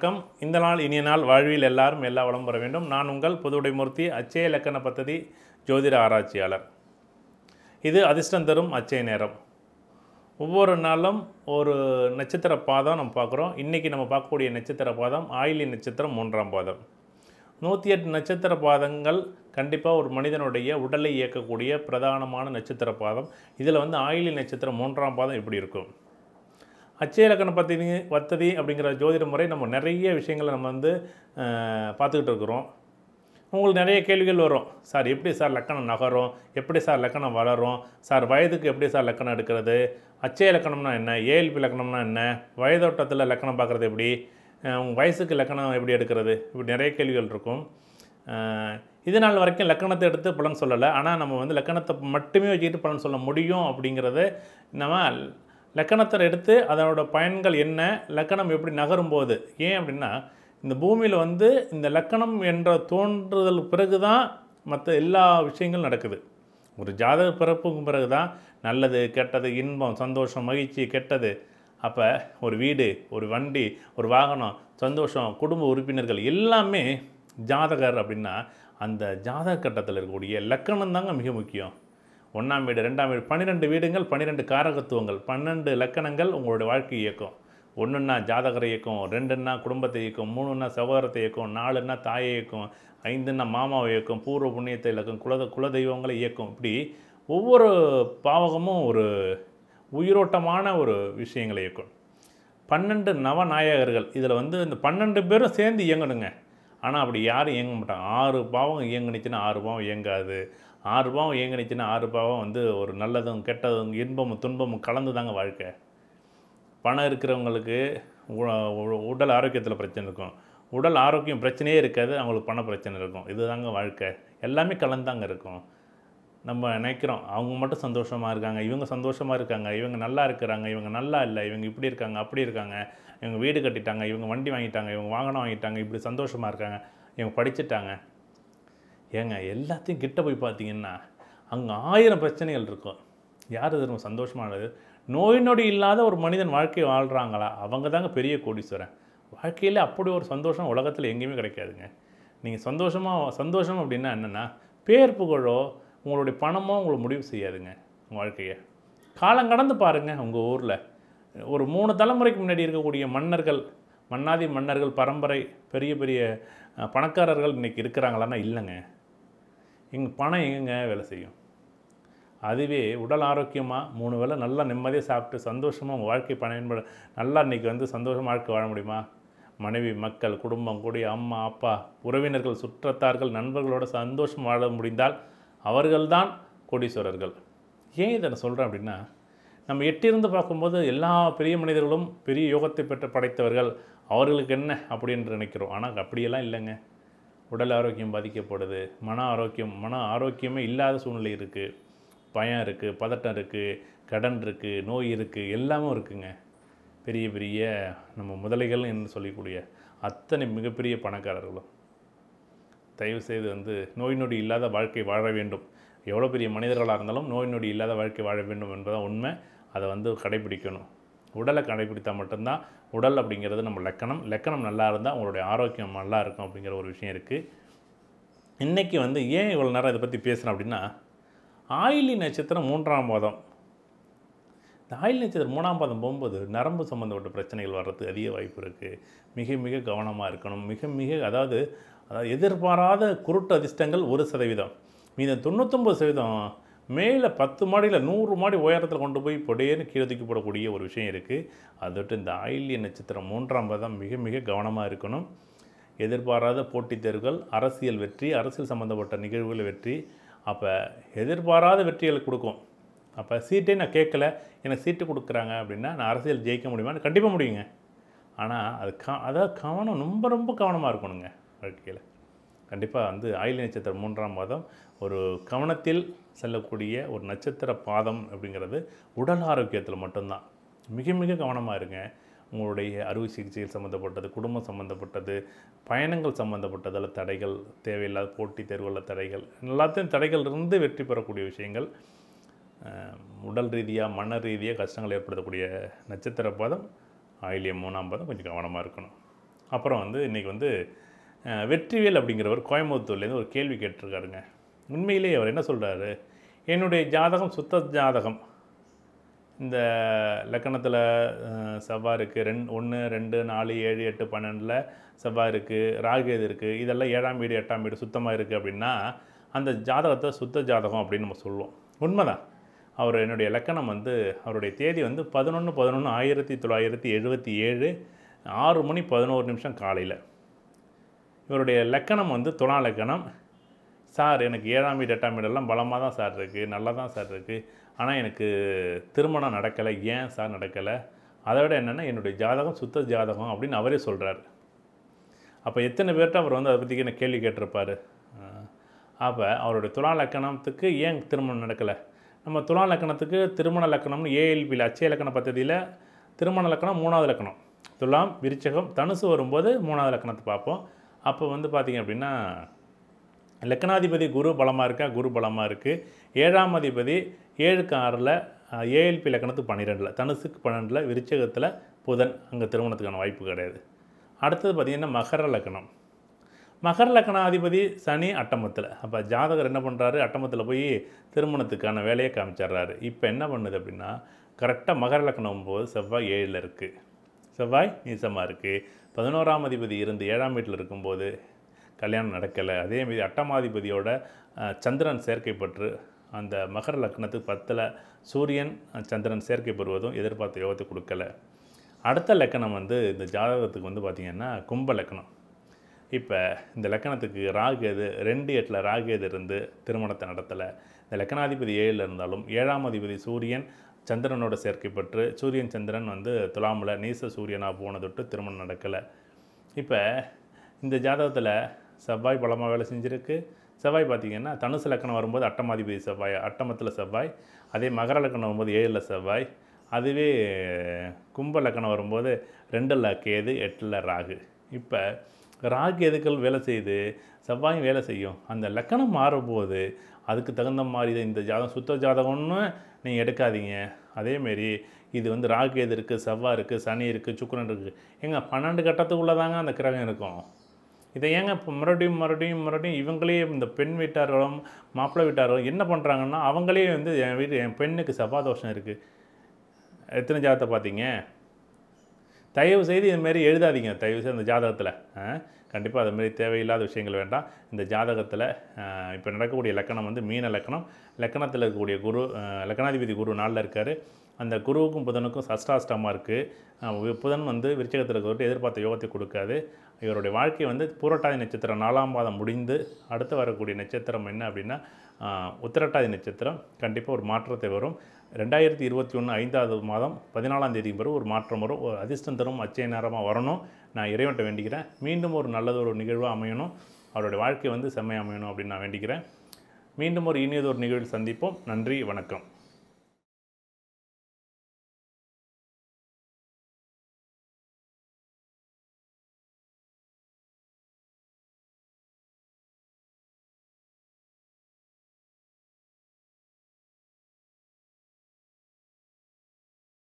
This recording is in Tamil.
வணக்கம் இந்த நாள் இனிய நாள் வாழ்வில் எல்லாரும் எல்லா வளம் பெற வேண்டும் நான் உங்கள் புதுவுடைமூர்த்தி அச்சய இலக்கண பத்ததி ஜோதிட ஆராய்ச்சியாளர் இது அதிர்ஷ்டம் தரும் அச்சய நேரம் ஒவ்வொரு நாளும் ஒரு நட்சத்திர பாதம் நம்ம பார்க்குறோம் இன்றைக்கி நம்ம பார்க்கக்கூடிய நட்சத்திர பாதம் ஆயிலி நட்சத்திரம் மூன்றாம் பாதம் நூற்றி எட்டு நட்சத்திர பாதங்கள் கண்டிப்பாக ஒரு மனிதனுடைய உடலை இயக்கக்கூடிய பிரதானமான நட்சத்திர பாதம் இதில் வந்து ஆயிலி நட்சத்திரம் மூன்றாம் பாதம் இப்படி இருக்கும் அச்சய இலக்கணம் பற்றி வத்ததி அப்படிங்கிற ஜோதிட முறை நம்ம நிறைய விஷயங்களை நம்ம வந்து பார்த்துக்கிட்டு இருக்கிறோம் உங்களுக்கு நிறைய கேள்விகள் வரும் சார் எப்படி சார் லக்கணம் நகரும் எப்படி சார் லக்கணம் வளரும் சார் வயதுக்கு எப்படி சார் லக்கணம் எடுக்கிறது அச்சய இலக்கணம்னா என்ன ஏஎல்பி லக்கணம்னா என்ன வயதோட்டத்தில் லக்கணம் பார்க்குறது எப்படி உங்கள் வயசுக்கு லக்கணம் எப்படி எடுக்கிறது இப்படி நிறைய கேள்விகள் இருக்கும் இது நாள் வரைக்கும் லக்கணத்தை எடுத்து பலன் சொல்லலை ஆனால் நம்ம வந்து லக்கணத்தை மட்டுமே வச்சுக்கிட்டு பலன் சொல்ல முடியும் அப்படிங்கிறது நம்ம லக்கணத்தை எடுத்து அதனோட பயன்கள் என்ன லக்கணம் எப்படி நகரும் போது ஏன் அப்படின்னா இந்த பூமியில் வந்து இந்த லக்கணம் என்ற தோன்றுதல் பிறகு தான் மற்ற எல்லா விஷயங்களும் நடக்குது ஒரு ஜாதக பிறப்புக்கும் பிறகு தான் நல்லது கெட்டது இன்பம் சந்தோஷம் மகிழ்ச்சி கெட்டது அப்போ ஒரு வீடு ஒரு வண்டி ஒரு வாகனம் சந்தோஷம் குடும்ப உறுப்பினர்கள் எல்லாமே ஜாதகர் அப்படின்னா அந்த ஜாதக கட்டத்தில் இருக்கக்கூடிய லக்கணம் தாங்க மிக முக்கியம் ஒன்றாம் வீடு ரெண்டாம் வீடு பன்னிரெண்டு வீடுங்கள் பன்னிரெண்டு காரகத்துவங்கள் பன்னெண்டு லக்கணங்கள் உங்களுடைய வாழ்க்கை இயக்கம் ஒன்றுன்னா ஜாதகரை இயக்கம் ரெண்டுன்னா குடும்பத்தை இயக்கம் மூணுன்னா சகோதரத்தை இயக்கம் நாலுன்னா தாயை இயக்கம் ஐந்துன்னா மாமாவை இயக்கம் பூர்வ புண்ணியத்தை இலக்கம் குலத குலதெய்வங்களை இயக்கம் இப்படி ஒவ்வொரு பாவகமும் ஒரு உயிரோட்டமான ஒரு விஷயங்களை இயக்கும் பன்னெண்டு நவநாயகர்கள் இதில் வந்து இந்த பன்னெண்டு பேரும் சேர்ந்து இயங்கணுங்க ஆனால் அப்படி யாரும் இயங்க மாட்டாங்க ஆறு பாவம் இயங்குனுச்சுன்னா ஆறு பாவம் இயங்காது ஆறு ஆறுரூபாவும் ஆறு ஆறுரூபாவும் வந்து ஒரு நல்லதும் கெட்டதும் இன்பமும் துன்பமும் கலந்து தாங்க வாழ்க்கை பணம் இருக்கிறவங்களுக்கு உடல் ஆரோக்கியத்தில் பிரச்சனை இருக்கும் உடல் ஆரோக்கியம் பிரச்சனையே இருக்காது அவங்களுக்கு பண பிரச்சனை இருக்கும் இது தாங்க வாழ்க்கை எல்லாமே கலந்தாங்க இருக்கும் நம்ம நினைக்கிறோம் அவங்க மட்டும் சந்தோஷமாக இருக்காங்க இவங்க சந்தோஷமாக இருக்காங்க இவங்க நல்லா இருக்கிறாங்க இவங்க நல்லா இல்லை இவங்க இப்படி இருக்காங்க அப்படி இருக்காங்க இவங்க வீடு கட்டிட்டாங்க இவங்க வண்டி வாங்கிட்டாங்க இவங்க வாகனம் வாங்கிட்டாங்க இப்படி சந்தோஷமாக இருக்காங்க இவங்க படிச்சுட்டாங்க ஏங்க எல்லாத்தையும் கிட்ட போய் பார்த்தீங்கன்னா அங்கே ஆயிரம் பிரச்சனைகள் இருக்கும் யார் திரும்ப சந்தோஷமானது நோய் நொடி இல்லாத ஒரு மனிதன் வாழ்க்கை வாழ்கிறாங்களா அவங்க தாங்க பெரிய கோடீஸ்வரன் வாழ்க்கையில் அப்படி ஒரு சந்தோஷம் உலகத்தில் எங்கேயுமே கிடைக்காதுங்க நீங்கள் சந்தோஷமாக சந்தோஷம் அப்படின்னா என்னென்னா பேர் புகழோ உங்களுடைய பணமோ உங்களை முடிவு செய்யாதுங்க உங்கள் வாழ்க்கையை காலம் கடந்து பாருங்கள் உங்கள் ஊரில் ஒரு மூணு தலைமுறைக்கு முன்னாடி இருக்கக்கூடிய மன்னர்கள் மன்னாதி மன்னர்கள் பரம்பரை பெரிய பெரிய பணக்காரர்கள் இன்றைக்கி இருக்கிறாங்களான்னா இல்லைங்க இங்கே பணம் எங்கெங்க வேலை செய்யும் அதுவே உடல் ஆரோக்கியமாக மூணு வேளை நல்லா நிம்மதியாக சாப்பிட்டு சந்தோஷமாக உங்கள் வாழ்க்கை பயன்பட நல்லா இன்றைக்கி வந்து சந்தோஷமாக வாழ்க்கை வாழ முடியுமா மனைவி மக்கள் குடும்பம் கூடிய அம்மா அப்பா உறவினர்கள் சுற்றத்தார்கள் நண்பர்களோட சந்தோஷம் வாழ முடிந்தால் அவர்கள்தான் கோடீஸ்வரர்கள் ஏன் இதை நான் சொல்கிறேன் அப்படின்னா நம்ம எட்டிருந்து பார்க்கும்போது எல்லா பெரிய மனிதர்களும் பெரிய யோகத்தை பெற்ற படைத்தவர்கள் அவர்களுக்கு என்ன அப்படின்னு நினைக்கிறோம் ஆனால் அப்படியெல்லாம் இல்லைங்க உடல் ஆரோக்கியம் பாதிக்கப்படுது மன ஆரோக்கியம் மன ஆரோக்கியமே இல்லாத சூழ்நிலை இருக்குது பயம் இருக்குது பதட்டம் இருக்குது கடன் இருக்குது நோய் இருக்குது எல்லாமும் இருக்குங்க பெரிய பெரிய நம்ம முதலைகள் என்று சொல்லக்கூடிய அத்தனை மிகப்பெரிய பணக்காரர்களும் தயவுசெய்து வந்து நோய் நொடி இல்லாத வாழ்க்கை வாழ வேண்டும் எவ்வளோ பெரிய மனிதர்களாக இருந்தாலும் நோய் நொடி இல்லாத வாழ்க்கை வாழ வேண்டும் என்பதான் உண்மை அதை வந்து கடைபிடிக்கணும் உடலை கடைபிடித்தால் மட்டும்தான் உடல் அப்படிங்கிறது நம்ம லக்கணம் லக்கணம் நல்லா இருந்தால் உங்களுடைய ஆரோக்கியம் நல்லா இருக்கும் அப்படிங்கிற ஒரு விஷயம் இருக்குது இன்றைக்கி வந்து ஏன் இவ்வளோ நேரம் இதை பற்றி பேசுகிறேன் அப்படின்னா ஆயிலி நட்சத்திரம் மூன்றாம் பாதம் இந்த ஆயில் நட்சத்திரம் மூணாம் பாதம் போகும்போது நரம்பு சம்மந்தப்பட்ட பிரச்சனைகள் வர்றது அதிக வாய்ப்பு இருக்குது மிக மிக கவனமாக இருக்கணும் மிக மிக அதாவது அதாவது எதிர்பாராத குருட்டு அதிர்ஷ்டங்கள் ஒரு சதவீதம் மீதம் தொண்ணூற்றொம்பது சதவீதம் மேலே பத்து மாடியில் நூறு மாடி உயரத்தில் கொண்டு போய் பொடையேன்னு கீழே தூக்கி போடக்கூடிய ஒரு விஷயம் இருக்குது விட்டு இந்த ஆயில்ய நட்சத்திரம் மூன்றாம் பதம் மிக மிக கவனமாக இருக்கணும் எதிர்பாராத போட்டித் தேர்வுகள் அரசியல் வெற்றி அரசியல் சம்மந்தப்பட்ட நிகழ்வுகள் வெற்றி அப்போ எதிர்பாராத வெற்றிகளை கொடுக்கும் அப்போ சீட்டே நான் கேட்கல எனக்கு சீட்டு கொடுக்குறாங்க அப்படின்னா நான் அரசியல் ஜெயிக்க முடியுமான்னு கண்டிப்பாக முடியுங்க ஆனால் அது க அதாவது கவனம் ரொம்ப ரொம்ப கவனமாக இருக்கணுங்க வாழ்க்கையில் கண்டிப்பாக வந்து ஆயிலி நட்சத்திரம் மூன்றாம் மாதம் ஒரு கவனத்தில் செல்லக்கூடிய ஒரு நட்சத்திர பாதம் அப்படிங்கிறது உடல் ஆரோக்கியத்தில் மட்டும்தான் மிக மிக கவனமாக இருங்க உங்களுடைய அறுவை சிகிச்சைகள் சம்மந்தப்பட்டது குடும்பம் சம்மந்தப்பட்டது பயணங்கள் சம்மந்தப்பட்டதில் தடைகள் தேவையில்லாத போட்டி தேர்வுள்ள தடைகள் எல்லாத்தையும் தடைகள் இருந்து வெற்றி பெறக்கூடிய விஷயங்கள் உடல் ரீதியாக மன ரீதியாக கஷ்டங்கள் ஏற்படுத்தக்கூடிய நட்சத்திர பாதம் ஆயிலியம் மூணாம் பாதம் கொஞ்சம் கவனமாக இருக்கணும் அப்புறம் வந்து இன்றைக்கி வந்து வெற்றிவேல் அப்படிங்கிறவர் கோயம்புத்தூர்லேருந்து ஒரு கேள்வி கேட்டிருக்காருங்க உண்மையிலே அவர் என்ன சொல்கிறாரு என்னுடைய ஜாதகம் சுத்த ஜாதகம் இந்த லக்கணத்தில் செவ்வாய் இருக்குது ரெண் ஒன்று ரெண்டு நாலு ஏழு எட்டு பன்னெண்டில் செவ்வாய் இருக்குது ராகு எது இருக்குது இதெல்லாம் ஏழாம் வீடு எட்டாம் வீடு சுத்தமாக இருக்குது அப்படின்னா அந்த ஜாதகத்தை சுத்த ஜாதகம் அப்படின்னு நம்ம சொல்லுவோம் உண்மைதான் அவர் என்னுடைய லக்கணம் வந்து அவருடைய தேதி வந்து பதினொன்று பதினொன்று ஆயிரத்தி தொள்ளாயிரத்தி எழுபத்தி ஏழு ஆறு மணி பதினோரு நிமிஷம் காலையில் இவருடைய லக்கணம் வந்து துணா லக்கணம் சார் எனக்கு ஏழாம் வீடு எட்டாம் வீடெல்லாம் பலமாக தான் சார் இருக்குது நல்லா தான் சார் இருக்குது ஆனால் எனக்கு திருமணம் நடக்கலை ஏன் சார் நடக்கலை அதை விட என்னென்னா என்னுடைய ஜாதகம் சுத்த ஜாதகம் அப்படின்னு அவரே சொல்கிறார் அப்போ எத்தனை பேர்கிட்ட அவர் வந்து அதை பற்றி என்ன கேள்வி கேட்டிருப்பார் அப்போ அவருடைய துலா லக்கணத்துக்கு ஏன் திருமணம் நடக்கலை நம்ம துலா லக்கணத்துக்கு திருமண லக்கணம்னு ஏஎல்பியில் அச்சய லக்கண பத்ததியில் திருமண லக்கணம் மூணாவது லக்கணம் துலாம் விருச்சகம் தனுசு வரும்போது மூணாவது லக்கணத்தை பார்ப்போம் அப்போ வந்து பார்த்திங்க அப்படின்னா லக்கணாதிபதி குரு பலமாக இருக்கா குரு பலமாக இருக்குது ஏழாம் அதிபதி ஏழுக்கு ஆறில் ஏஎல்பி லக்கணத்துக்கு பன்னிரெண்டில் தனுசுக்கு பன்னெண்டில் விருச்சகத்தில் புதன் அங்கே திருமணத்துக்கான வாய்ப்பு கிடையாது அடுத்தது பார்த்திங்கன்னா மகர லக்கணம் மகர லக்கணாதிபதி சனி அட்டமத்தில் அப்போ ஜாதகர் என்ன பண்ணுறாரு அட்டமத்தில் போய் திருமணத்துக்கான வேலையை காமிச்சிட்றாரு இப்போ என்ன பண்ணுது அப்படின்னா கரெக்டாக மகர லக்கணம் போது செவ்வாய் ஏழில் இருக்குது செவ்வாய் நீசமாக இருக்குது பதினோராம் அதிபதி இருந்து ஏழாம் வீட்டில் இருக்கும்போது கல்யாணம் நடக்கலை அதே மாதிரி அட்டமாதிபதியோட சந்திரன் சேர்க்கைப்பற்று அந்த மகர லக்னத்துக்கு பத்தில் சூரியன் சந்திரன் சேர்க்கை பெறுவதும் எதிர்பார்த்த யோகத்தை கொடுக்கல அடுத்த லக்கணம் வந்து இந்த ஜாதகத்துக்கு வந்து பார்த்திங்கன்னா கும்ப லக்கணம் இப்போ இந்த லக்கணத்துக்கு ராகு எது ரெண்டு எட்டில் ராகு எது இருந்து திருமணத்தை நடத்தலை இந்த லக்கணாதிபதி ஏழில் இருந்தாலும் ஏழாம் அதிபதி சூரியன் சந்திரனோட சேர்க்கை பெற்று சூரியன் சந்திரன் வந்து துலாமில் நீச சூரியனாக தொட்டு திருமணம் நடக்கலை இப்போ இந்த ஜாதகத்தில் செவ்வாய் பலமாக வேலை செஞ்சுருக்கு செவ்வாய் பார்த்திங்கன்னா தனுசு லக்கணம் வரும்போது அட்டமாதிபதி செவ்வாய் அட்டமத்தில் செவ்வாய் அதே மகர லக்கணம் வரும்போது ஏழில் செவ்வாய் அதுவே கும்ப லக்கணம் வரும்போது ரெண்டில் கேது எட்டில் ராகு இப்போ ராகு எதுக்கள் வேலை செய்யுது செவ்வாயும் வேலை செய்யும் அந்த லக்கணம் மாறும்போது அதுக்கு தகுந்த மாதிரி இதை இந்த ஜாதகம் சுத்த ஜாதகம்னு நீங்கள் எடுக்காதீங்க அதேமாரி இது வந்து ராகு எது இருக்குது செவ்வாய் இருக்குது சனி இருக்குது சுக்கரன் இருக்குது ஏங்க பன்னெண்டு கட்டத்துக்குள்ளே தாங்க அந்த கிரகம் இருக்கும் இதை ஏங்க இப்போ மறுபடியும் மறுபடியும் மறுபடியும் இவங்களே இந்த பெண் வீட்டார்களும் மாப்பிள்ளை வீட்டார்களும் என்ன பண்ணுறாங்கன்னா அவங்களே வந்து என் வீட்டு என் பெண்ணுக்கு செவ்வாய் தோஷம் இருக்குது எத்தனை ஜாதகத்தை பார்த்தீங்க தயவு செய்து இதுமாரி எழுதாதீங்க தயவு செய்து அந்த ஜாதகத்தில் கண்டிப்பாக அதுமாரி தேவையில்லாத விஷயங்கள் வேண்டாம் இந்த ஜாதகத்தில் இப்போ நடக்கக்கூடிய லக்கணம் வந்து மீன லக்கணம் லக்கணத்தில் இருக்கக்கூடிய குரு லக்கணாதிபதி குரு நாளில் இருக்கார் அந்த குருவுக்கும் புதனுக்கும் சஷ்டாஷ்டமாக இருக்குது புதன் வந்து விருச்சகத்தில் இருக்கிறவர்கிட்ட எதிர்பார்த்த யோகத்தை கொடுக்காது இவருடைய வாழ்க்கை வந்து பூரட்டாதி நட்சத்திரம் நாலாம் பாதம் முடிந்து அடுத்து வரக்கூடிய நட்சத்திரம் என்ன அப்படின்னா உத்திரட்டாதி நட்சத்திரம் கண்டிப்பாக ஒரு மாற்றத்தை வரும் ரெண்டாயிரத்தி இருபத்தி ஒன்று ஐந்தாவது மாதம் பதினாலாம் தேதி பிறகு ஒரு மாற்றம் வரும் ஒரு அதிர்ஷ்டம் தரும் அச்சய நேரமாக வரணும் நான் இறைவன் வேண்டிக்கிறேன் மீண்டும் ஒரு நல்லது ஒரு நிகழ்வாக அமையணும் அவருடைய வாழ்க்கை வந்து செம்மையாக அமையணும் அப்படின்னு நான் வேண்டிக்கிறேன் மீண்டும் ஒரு இனியதொரு நிகழ்வில் சந்திப்போம் நன்றி வணக்கம்